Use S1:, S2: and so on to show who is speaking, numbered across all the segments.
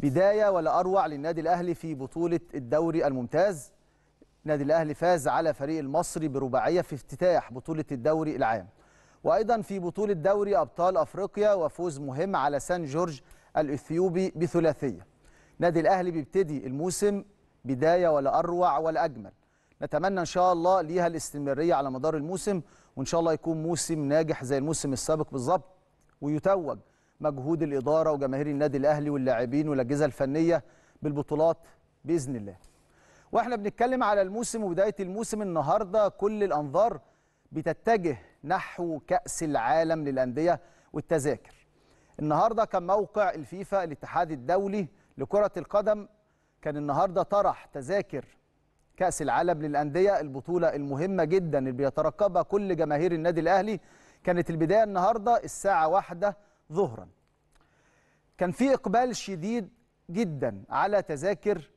S1: بداية ولا أروع للنادي الأهلي في بطولة الدوري الممتاز النادي الأهلي فاز على فريق المصري برباعية في افتتاح بطولة الدوري العام وأيضا في بطولة دوري أبطال أفريقيا وفوز مهم على سان جورج الإثيوبي بثلاثية نادي الأهلي بيبتدي الموسم بداية ولا أروع ولا أجمل نتمنى إن شاء الله ليها الاستمرارية على مدار الموسم وإن شاء الله يكون موسم ناجح زي الموسم السابق بالظبط ويتوج مجهود الإدارة وجماهير النادي الأهلي واللاعبين والأجهزة الفنية بالبطولات بإذن الله واحنا بنتكلم على الموسم وبداية الموسم النهاردة كل الأنظار بتتجه نحو كأس العالم للأندية والتذاكر النهاردة كان موقع الفيفا الاتحاد الدولي لكرة القدم كان النهاردة طرح تذاكر كأس العالم للأندية البطولة المهمة جدا اللي بيترقبها كل جماهير النادي الأهلي كانت البداية النهاردة الساعة واحدة ظهرا كان في اقبال شديد جدا على تذاكر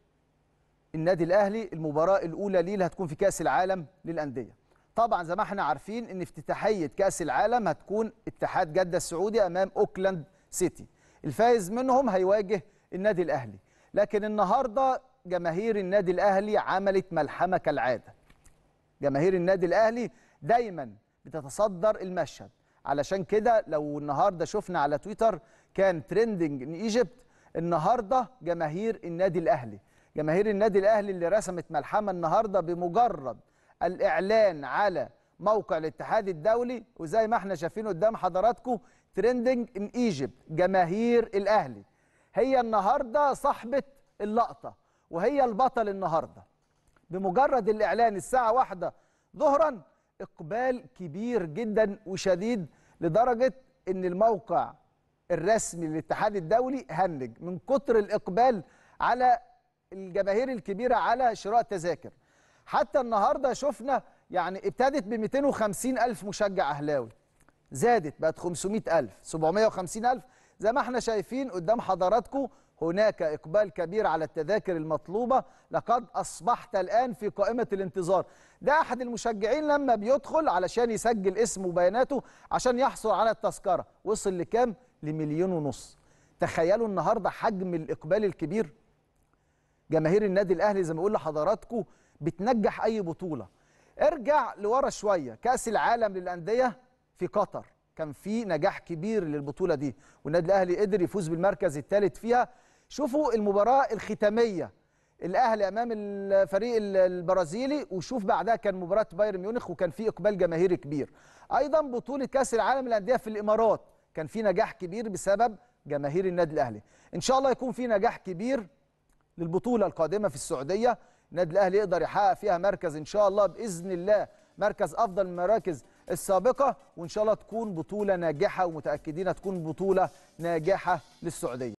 S1: النادي الاهلي المباراه الاولى ليه اللي هتكون في كاس العالم للانديه طبعا زي ما احنا عارفين ان افتتاحيه كاس العالم هتكون اتحاد جده السعودي امام اوكلاند سيتي الفائز منهم هيواجه النادي الاهلي لكن النهارده جماهير النادي الاهلي عملت ملحمه كالعاده جماهير النادي الاهلي دايما بتتصدر المشهد علشان كده لو النهارده شفنا على تويتر كان ترندنج ان ايجيبت النهارده جماهير النادي الاهلي جماهير النادي الاهلي اللي رسمت ملحمه النهارده بمجرد الاعلان على موقع الاتحاد الدولي وزي ما احنا شايفين قدام حضراتكم ترندنج ان ايجيبت جماهير الاهلي هي النهارده صاحبه اللقطه وهي البطل النهارده بمجرد الاعلان الساعه واحدة ظهرا اقبال كبير جدا وشديد لدرجه ان الموقع الرسمي للاتحاد الدولي هنج من كتر الإقبال على الجماهير الكبيرة على شراء تذاكر حتى النهاردة شفنا يعني ابتدت ب 250 ألف مشجع أهلاوي زادت بقت 500 ألف 750 ألف زي ما احنا شايفين قدام حضراتكم هناك إقبال كبير على التذاكر المطلوبة لقد أصبحت الآن في قائمة الانتظار ده أحد المشجعين لما بيدخل علشان يسجل اسمه وبياناته عشان يحصل على التذكرة وصل لكام؟ لمليون ونص تخيلوا النهارده حجم الاقبال الكبير جماهير النادي الاهلي زي ما بقول لحضراتكم بتنجح اي بطوله ارجع لورا شويه كاس العالم للانديه في قطر كان في نجاح كبير للبطوله دي والنادي الاهلي قدر يفوز بالمركز الثالث فيها شوفوا المباراه الختاميه الاهلي امام الفريق البرازيلي وشوف بعدها كان مباراه بايرن ميونخ وكان في اقبال جماهيري كبير ايضا بطوله كاس العالم للانديه في الامارات كان في نجاح كبير بسبب جماهير النادي الاهلي ان شاء الله يكون في نجاح كبير للبطوله القادمه في السعوديه النادي الاهلي يقدر يحقق فيها مركز ان شاء الله باذن الله مركز افضل من المراكز السابقه وان شاء الله تكون بطوله ناجحه ومتاكدين تكون بطوله ناجحه للسعوديه